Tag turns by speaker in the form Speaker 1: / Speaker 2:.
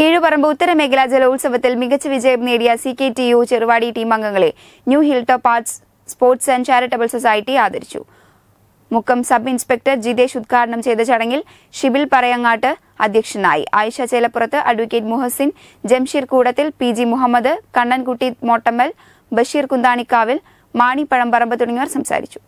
Speaker 1: കീഴുപറമ്പ് ഉത്തരമേഖലാ ജലോത്സവത്തിൽ മികച്ച വിജയം നേടിയ C K T U Cheruvadi team അംഗങ്ങളെ new hill top arts sports and charitable society ആദരിച്ചു മുക്കം സബ് ഇൻസ്പെക്ടർ ജിതേഷ് ഉദ്ഘാടനം ചെയ്ത ചടങ്ങിൽ ഷിബിൽ പറയങ്ങാട്ട് അധ്യക്ഷനായി Ayisha Chelappurath advocate Muhasin Jamsheer Koodathil P G Muhammad Kannankutty Mottammal Basheer Kunthanikkavil Mani Pazhamparamb തുടങ്ങിയവർ സംസാരിച്ചു